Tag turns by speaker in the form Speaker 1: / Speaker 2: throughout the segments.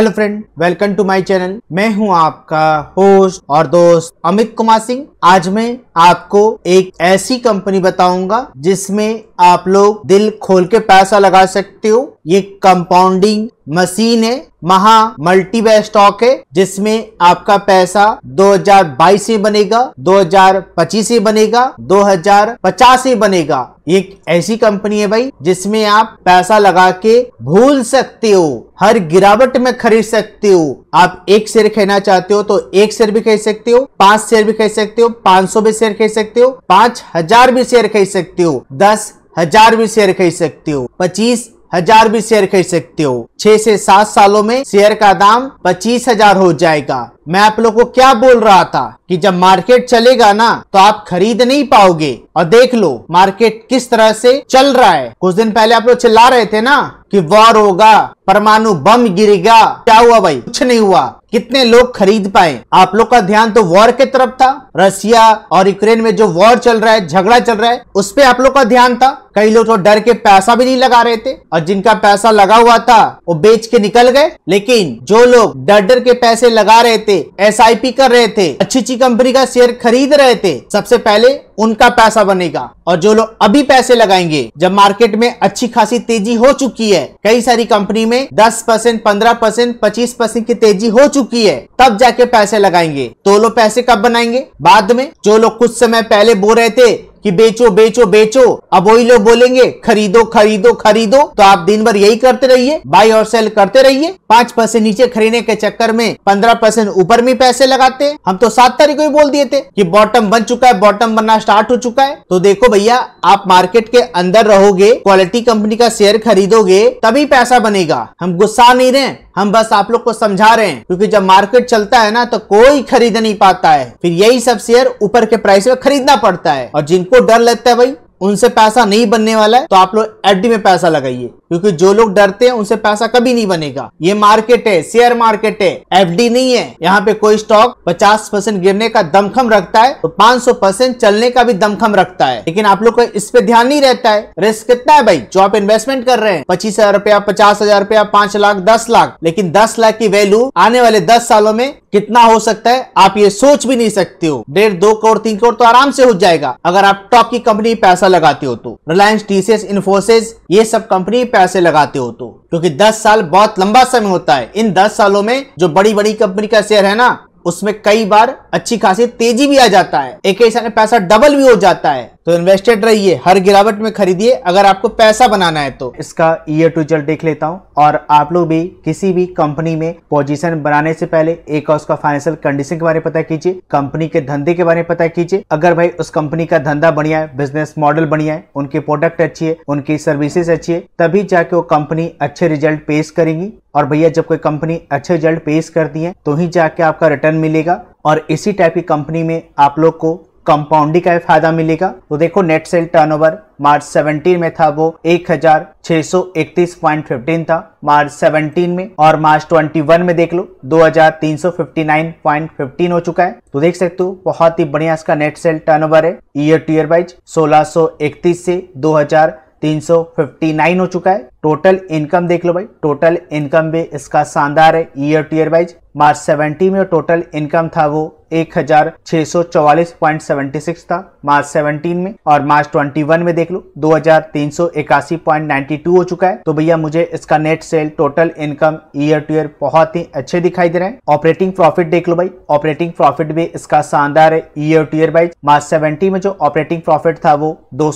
Speaker 1: hello friend welcome to my channel मैं हूं आपका होस्ट और दोस्त अमित कुमार सिंह आज मैं आपको एक ऐसी कंपनी बताऊंगा जिसमें आप लोग दिल खोल के पैसा लगा सकते हो ये कंपाउंडिंग मशीन है महा मल्टी वे स्टॉक है जिसमें आपका पैसा 2022 से बनेगा 2025 से बनेगा 2050 से बनेगा एक ऐसी कंपनी है भाई जिसमें आप पैसा लगा के भूल सकते हो हर गिरावट में खरीद सकते हो आप एक शेयर खरीदना चाहते हो तो एक शेयर भी खरीद सकते हो पांच शेयर भी खरीद सकते हो पांच सौ भी शेयर शेयर खरीद सकते हो पांच हजार भी शेयर खरीद सकते हो दस हजार भी शेयर खरीद सकते हो पच्चीस हजार भी शेयर खरीद सकते हो छह से सात सालों में शेयर का दाम पच्चीस हजार हो जाएगा मैं आप लोग को क्या बोल रहा था कि जब मार्केट चलेगा ना तो आप खरीद नहीं पाओगे और देख लो मार्केट किस तरह से चल रहा है कुछ दिन पहले आप लोग चिल्ला रहे थे ना कि वॉर होगा परमाणु बम गिरेगा क्या हुआ भाई कुछ नहीं हुआ कितने लोग खरीद पाए आप लोग का ध्यान तो वॉर के तरफ था रशिया और यूक्रेन में जो वॉर चल रहा है झगड़ा चल रहा है उस पर आप लोग का ध्यान था कई लोग तो डर के पैसा भी नहीं लगा रहे थे और जिनका पैसा लगा हुआ था वो बेच के निकल गए लेकिन जो लोग डर डर के पैसे लगा रहे थे एस कर रहे थे अच्छी अच्छी कंपनी का शेयर खरीद रहे थे सबसे पहले उनका पैसा बनेगा और जो लोग अभी पैसे लगाएंगे जब मार्केट में अच्छी खासी तेजी हो चुकी है कई सारी कंपनी में 10 परसेंट पंद्रह परसेंट पच्चीस परसेंट की तेजी हो चुकी है तब जाके पैसे लगाएंगे तो लोग पैसे कब बनाएंगे बाद में जो लोग कुछ समय पहले बो रहे थे कि बेचो बेचो बेचो अब वही लोग बोलेंगे खरीदो खरीदो खरीदो तो आप दिन भर यही करते रहिए बाई और सेल करते रहिए पांच परसेंट नीचे खरीदने के चक्कर में पंद्रह परसेंट ऊपर में पैसे लगाते हम तो सात तारीख को ही बोल दिए थे कि बॉटम बन चुका है बॉटम बनना स्टार्ट स्टार्ट हो चुका है तो देखो भैया आप मार्केट के अंदर रहोगे क्वालिटी कंपनी का शेयर खरीदोगे तभी पैसा बनेगा हम गुस्सा नहीं रहे हम बस आप लोग को समझा रहे हैं क्योंकि जब मार्केट चलता है ना तो कोई खरीद नहीं पाता है फिर यही सब शेयर ऊपर के प्राइस में खरीदना पड़ता है और जिनको डर लगता है भाई उनसे पैसा नहीं बनने वाला है तो आप लोग एफडी में पैसा लगाइए क्योंकि जो लोग डरते हैं उनसे पैसा कभी नहीं बनेगा ये मार्केट है शेयर मार्केट है एफ नहीं है यहाँ पे कोई स्टॉक 50 परसेंट गिरने का दमखम रखता है तो 500 परसेंट चलने का भी दमखम रखता है लेकिन आप लोग को इस पे ध्यान नहीं रहता है रिस्क कितना है भाई जो आप इन्वेस्टमेंट कर रहे हैं पच्चीस हजार रुपया पचास हजार रुपया पांच लाख दस लाख लेकिन दस लाख की वैल्यू आने वाले दस सालों में कितना हो सकता है आप ये सोच भी नहीं सकते हो डेढ़ दो करोड़ तीन करोड़ तो आराम से हो जाएगा अगर आप टॉप की कंपनी पैसा लगाते हो तो रिलायंस टीसीएस इन्फोसिस ये सब कंपनी पैसे लगाते हो तो क्योंकि 10 साल बहुत लंबा समय होता है इन 10 सालों में जो बड़ी बड़ी कंपनी का शेयर है ना उसमें कई बार अच्छी खासी तेजी भी आ जाता है एक ऐसा पैसा डबल भी हो जाता है तो इन्वेस्टेड रहिए हर गिरावट में खरीदिए अगर आपको पैसा बनाना है तो इसका ईयर टू जल्द देख लेता हूँ और आप लोग भी किसी भी कंपनी में पोजीशन बनाने से पहले एक और उसका फाइनेंशियल कंडीशन के बारे में पता कीजिए कंपनी के धंधे के बारे में पता कीजिए अगर भाई उस कंपनी का धंधा बढ़िया है बिजनेस मॉडल बढ़िया है उनके प्रोडक्ट अच्छी है उनकी सर्विसेज अच्छी है तभी जाके वो कंपनी अच्छे रिजल्ट पेश करेंगी और भैया जब कोई कंपनी अच्छे रिजल्ट पेश करती है तो ही जाके आपका रिटर्न मिलेगा और इसी टाइप की कंपनी में आप लोग को कंपाउंडिंग का फायदा मिलेगा तो देखो नेट सेल टर्नओवर मार्च 17 में था वो 1631.15 था मार्च 17 में और मार्च 21 में देख लो 2359.15 हो चुका है तो देख सकते हो बहुत ही बढ़िया इसका नेट सेल टर्नओवर है ईयर टू ईयर वाइज सोलह से 359 हो चुका है टोटल इनकम देख लो भाई टोटल इनकम भी इसका शानदार है year to year wise March 70 में टोटल इनकम था वो 1644.76 था मार्च 17 में और मार्च 21 में देख लो 2381.92 हो चुका है तो भैया मुझे इसका net sale total income year to year बहुत ही अच्छे दिखाई दे रहे हैं ऑपरेटिंग प्रॉफिट देख लो भाई ऑपरेटिंग प्रॉफिट भी इसका शानदार है year to year wise March seventy में जो ऑपरेटिंग प्रॉफिट था वो दो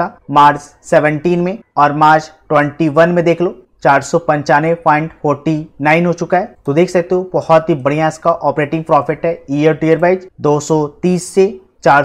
Speaker 1: था मार्च सेवनटीन में और मार्च 21 में देख लो चार हो चुका है तो देख सकते हो बहुत ही बढ़िया इसका ऑपरेटिंग प्रॉफिट है ईयर टू ईयर वाइज 230 से चार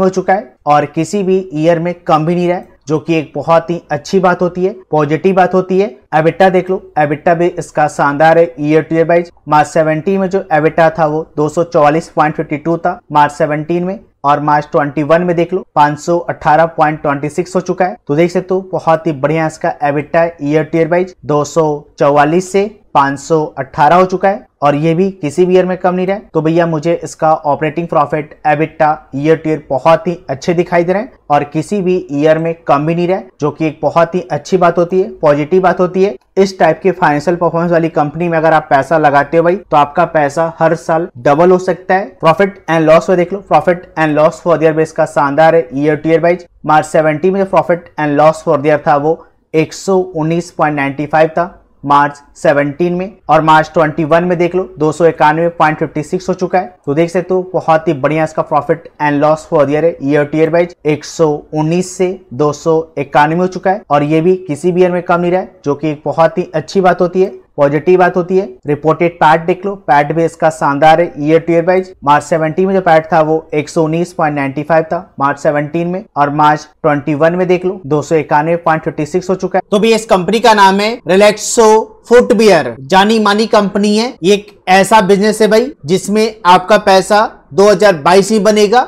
Speaker 1: हो चुका है और किसी भी ईयर में कम भी नहीं रहा है जो कि एक बहुत ही अच्छी बात होती है पॉजिटिव बात होती है एबिट्टा देख लो एबिट्टा भी इसका शानदार है year to year wise March 17 में जो एबिट्टा था वो 244.52 था मार्च 17 में और मार्च 21 में देख लो 518.26 हो चुका है तो देख सकते हो बहुत ही बढ़िया इसका एबिटा ईयर टीयर वाइज दो से 518 हो चुका है और ये भी किसी भी ईयर में कम नहीं रहे तो भैया मुझे इसका operating profit EBITDA year to year बहुत ही अच्छे दिखाई दे रहे हैं और किसी भी ईयर में कम भी नहीं रहे जो कि एक बहुत ही अच्छी बात होती है पॉजिटिव बात होती है इस टाइप की फाइनेंशियल परफॉर्मेंस वाली कंपनी में अगर आप पैसा लगाते हो भाई तो आपका पैसा हर साल डबल हो सकता है प्रॉफिट एंड लॉस में देख लो profit and loss for the year base का शानदार है year to year wise March seventy में जो profit and loss for the year था वो एक था मार्च 17 में और मार्च 21 में देख लो दो हो चुका है तो देख सकते हो बहुत ही बढ़िया इसका profit and loss for year है ईयर टू ईयर वाइज 119 से दो हो चुका है और ये भी किसी भी ईयर में कम नहीं रहा है जो कि एक बहुत ही अच्छी बात होती है पॉजिटिव बात होती है रिपोर्टेड पैट देख लो पैट भी इसका शानदार है year to year wise March 17 में जो पैट था वो 119.95 था मार्च 17 में और मार्च 21 में देख लो दो हो चुका है तो भी इस कंपनी का नाम है रिलैक्सो फुटवियर जानी मानी कंपनी है ये एक ऐसा बिजनेस है भाई जिसमें आपका पैसा 2022 ही बनेगा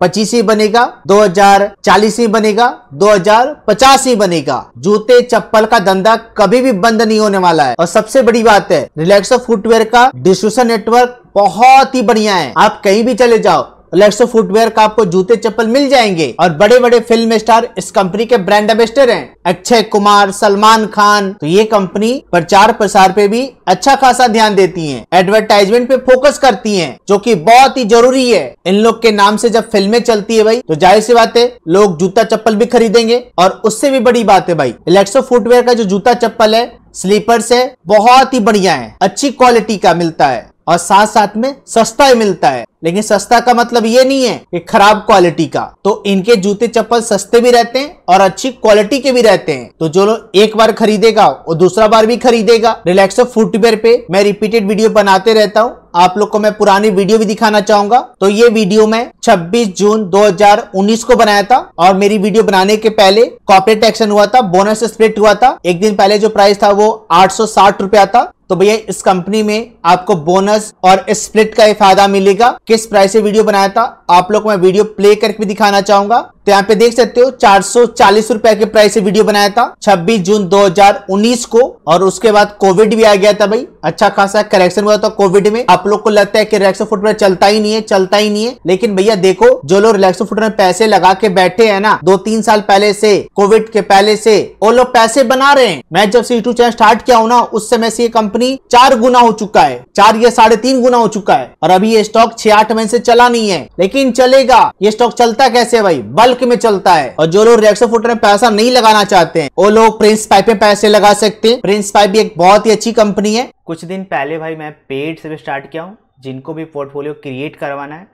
Speaker 1: पच्चीस ही बनेगा दो हजार चालीस ही बनेगा दो हजार पचास ही बनेगा जूते चप्पल का धंधा कभी भी बंद नहीं होने वाला है और सबसे बड़ी बात है रिलैक्सो फुटवेयर का डिस्ट्रीब्यूशन नेटवर्क बहुत ही बढ़िया है आप कहीं भी चले जाओ लेट्सो फुटवेयर का आपको जूते चप्पल मिल जाएंगे और बड़े बड़े फिल्म स्टार इस कंपनी के ब्रांड एम्बेस्टर हैं अक्षय कुमार सलमान खान तो ये कंपनी प्रचार प्रसार पे भी अच्छा खासा ध्यान देती है एडवर्टाइजमेंट पे फोकस करती है जो की बहुत ही जरूरी है इन लोग के नाम से जब फिल्में चलती है भाई तो जाहिर सी बात है लोग जूता चप्पल भी खरीदेंगे और उससे भी बड़ी बात है भाई इलेक्सो फुटवेयर का जो जूता चप्पल है स्लीपर है बहुत ही बढ़िया है अच्छी क्वालिटी का मिलता है और साथ साथ में सस्ता मिलता है लेकिन सस्ता का मतलब ये नहीं है कि खराब क्वालिटी का तो इनके जूते चप्पल सस्ते भी रहते हैं और अच्छी क्वालिटी के भी रहते हैं तो जो लोग एक बार खरीदेगा वो दूसरा बार भी खरीदेगा रिलैक्सो फुटवेयर पे मैं रिपीटेड वीडियो बनाते रहता हूँ आप लोग को मैं पुरानी वीडियो भी दिखाना चाहूंगा तो ये वीडियो मैं 26 जून 2019 को बनाया था और मेरी वीडियो बनाने के पहले कॉपरेट एक्शन हुआ था बोनस स्प्लिट हुआ था एक दिन पहले जो प्राइस था वो आठ रुपया था तो भैया इस कंपनी में आपको बोनस और स्प्लिट का फायदा मिलेगा किस प्राइस से वीडियो बनाया था आप लोग मैं वीडियो प्ले करके भी दिखाना चाहूंगा तो यहाँ पे देख सकते हो चार सौ चालीस रुपए के प्राइस से वीडियो बनाया था 26 जून 2019 को और उसके बाद कोविड भी आ गया था भाई अच्छा खासा करेक्शन हुआ था कोविड में आप लोग को लगता है कि रिलैक्सो फुटवेयर चलता ही नहीं है चलता ही नहीं है लेकिन भैया देखो जो लोग रिलैक्सो फुटवेयर पैसे लगा के बैठे है ना दो तीन साल पहले से कोविड के पहले से वो लोग पैसे बना रहे हैं मैं जब से यूट्यूब चैनल स्टार्ट किया हूँ ना उस समय से ये कंपनी कंपनी चार गुना हो चुका है चार या साढ़े तीन गुना हो चुका है और अभी ये स्टॉक छह आठ महीने से चला नहीं है लेकिन चलेगा ये स्टॉक चलता कैसे भाई बल्क में चलता है और जो लोग रिएक्शन फूड में पैसा नहीं लगाना चाहते हैं वो लोग प्रिंस पाइप में पैसे लगा सकते हैं प्रिंस पाइप भी एक बहुत ही अच्छी कंपनी है कुछ दिन पहले भाई मैं पेड से भी स्टार्ट किया हूँ जिनको भी पोर्टफोलियो क्रिएट करवाना है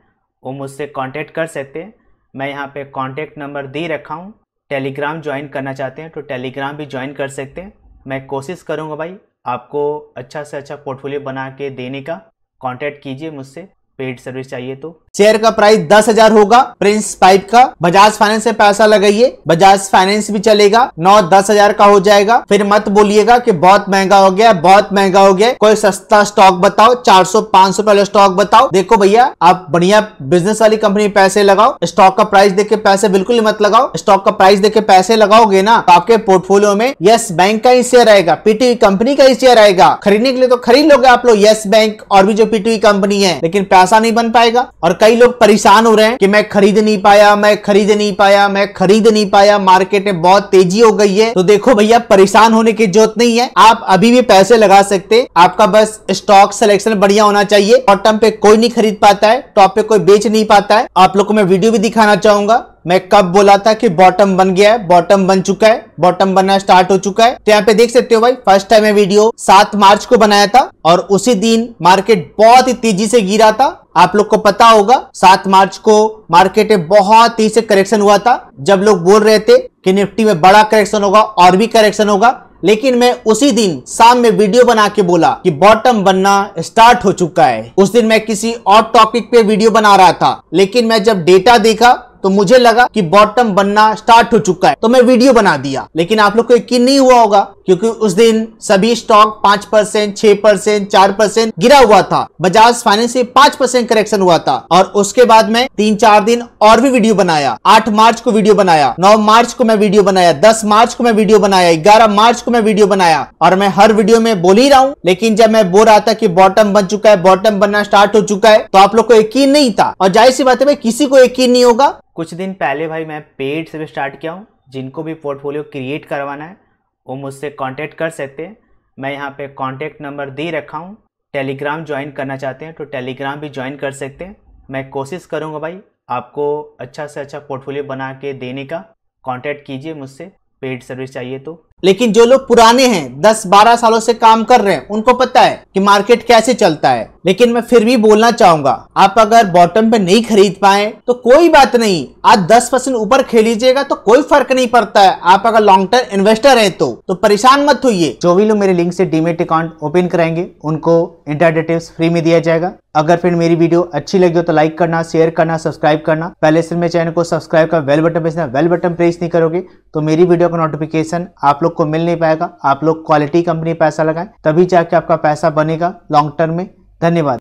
Speaker 1: वो मुझसे कॉन्टेक्ट कर सकते हैं मैं यहाँ पे कॉन्टेक्ट नंबर दे रखा हूँ टेलीग्राम ज्वाइन करना चाहते हैं तो टेलीग्राम भी ज्वाइन कर सकते हैं मैं कोशिश करूँगा भाई आपको अच्छा से अच्छा पोर्टफोलियो बना के देने का कांटेक्ट कीजिए मुझसे पेड सर्विस चाहिए तो शेयर का प्राइस दस हजार होगा प्रिंस पाइप का बजाज फाइनेंस से पैसा लगाइए बजाज फाइनेंस भी चलेगा नौ दस हजार का हो जाएगा फिर मत बोलिएगा कि बहुत महंगा हो गया बहुत महंगा हो गया कोई सस्ता स्टॉक बताओ चार सौ पांच सौ पहले स्टॉक बताओ देखो भैया आप बढ़िया बिजनेस वाली कंपनी पैसे लगाओ स्टॉक का प्राइस देख के पैसे बिल्कुल मत लगाओ स्टॉक का प्राइस देख के पैसे लगाओगे ना तो आपके पोर्टफोलियो में यस बैंक का ही शेयर आएगा पीटीवी कंपनी e का ही शेयर आएगा खरीदने के लिए तो खरीद लोगे आप लोग यस बैंक और भी जो पीटीवी कंपनी e है लेकिन खुलासा नहीं बन पाएगा और कई लोग परेशान हो रहे हैं कि मैं खरीद नहीं पाया मैं खरीद नहीं पाया मैं खरीद नहीं पाया मार्केट में बहुत तेजी हो गई है तो देखो भैया परेशान होने की जरूरत नहीं है आप अभी भी पैसे लगा सकते आपका बस स्टॉक सिलेक्शन बढ़िया होना चाहिए शॉर्ट टर्म पे कोई नहीं खरीद पाता है टॉप पे कोई बेच नहीं पाता है आप लोग को मैं वीडियो भी दिखाना चाहूंगा मैं कब बोला था कि बॉटम बन गया है बॉटम बन चुका है बॉटम बनना स्टार्ट हो चुका है तो यहाँ पे देख सकते हो भाई फर्स्ट टाइम मैं वीडियो सात मार्च को बनाया था और उसी दिन मार्केट बहुत ही तेजी से गिरा था आप लोग को पता होगा सात मार्च को मार्केट में बहुत तेजी से करेक्शन हुआ था जब लोग बोल रहे थे कि निफ्टी में बड़ा करेक्शन होगा और भी करेक्शन होगा लेकिन मैं उसी दिन शाम में वीडियो बना के बोला कि बॉटम बनना स्टार्ट हो चुका है उस दिन मैं किसी और टॉपिक पे वीडियो बना रहा था लेकिन मैं जब डेटा देखा तो मुझे लगा कि बॉटम बनना स्टार्ट हो चुका है तो मैं वीडियो बना दिया लेकिन आप लोग को यकीन नहीं हुआ होगा क्योंकि उस दिन सभी स्टॉक पांच परसेंट छह परसेंट चार परसेंट गिरा हुआ था बजाज फाइनेंस पांच परसेंट करेक्शन हुआ था और उसके बाद में तीन चार दिन और भी वीडियो बनाया आठ मार्च को वीडियो बनाया नौ मार्च को मैं वीडियो बनाया दस मार्च को मैं वीडियो बनाया ग्यारह मार्च को मैं वीडियो बनाया और मैं हर वीडियो में बोल ही रहा हूँ लेकिन जब मैं बोल रहा था की बॉटम बन चुका है बॉटम बनना स्टार्ट हो चुका है तो आप लोग को यकीन नहीं था और जाहिर सी बात है किसी को यकीन नहीं होगा कुछ दिन पहले भाई मैं पेड से भी स्टार्ट किया हूँ जिनको भी पोर्टफोलियो क्रिएट करवाना है वो मुझसे कांटेक्ट कर सकते हैं मैं यहाँ पे कांटेक्ट नंबर दे रखा हूँ टेलीग्राम ज्वाइन करना चाहते हैं तो टेलीग्राम भी ज्वाइन कर सकते हैं मैं कोशिश करूँगा भाई आपको अच्छा से अच्छा पोर्टफोलियो बना के देने का कॉन्टैक्ट कीजिए मुझसे पेड सर्विस चाहिए तो लेकिन जो लोग पुराने हैं 10-12 सालों से काम कर रहे हैं उनको पता है कि मार्केट कैसे चलता है लेकिन मैं फिर भी बोलना चाहूंगा आप अगर बॉटम पे नहीं खरीद पाए तो कोई बात नहीं आप दस परसेंट ऊपर खेल तो कोई फर्क नहीं पड़ता है आप अगर लॉन्ग टर्म इन्वेस्टर है तो तो परेशान मत होइए जो भी लोग मेरे लिंक से डीमेट अकाउंट ओपन कराएंगे उनको इंटरडेटिव फ्री में दिया जाएगा अगर फिर मेरी वीडियो अच्छी लगी हो तो लाइक करना शेयर करना सब्सक्राइब करना पहले से मेरे चैनल को सब्सक्राइब कर bell button press bell button press नहीं करोगे तो मेरी वीडियो का नोटिफिकेशन आप लोग को मिल नहीं पाएगा आप लोग क्वालिटी कंपनी पैसा लगाए तभी जाके आपका पैसा बनेगा लॉन्ग टर्म में धन्यवाद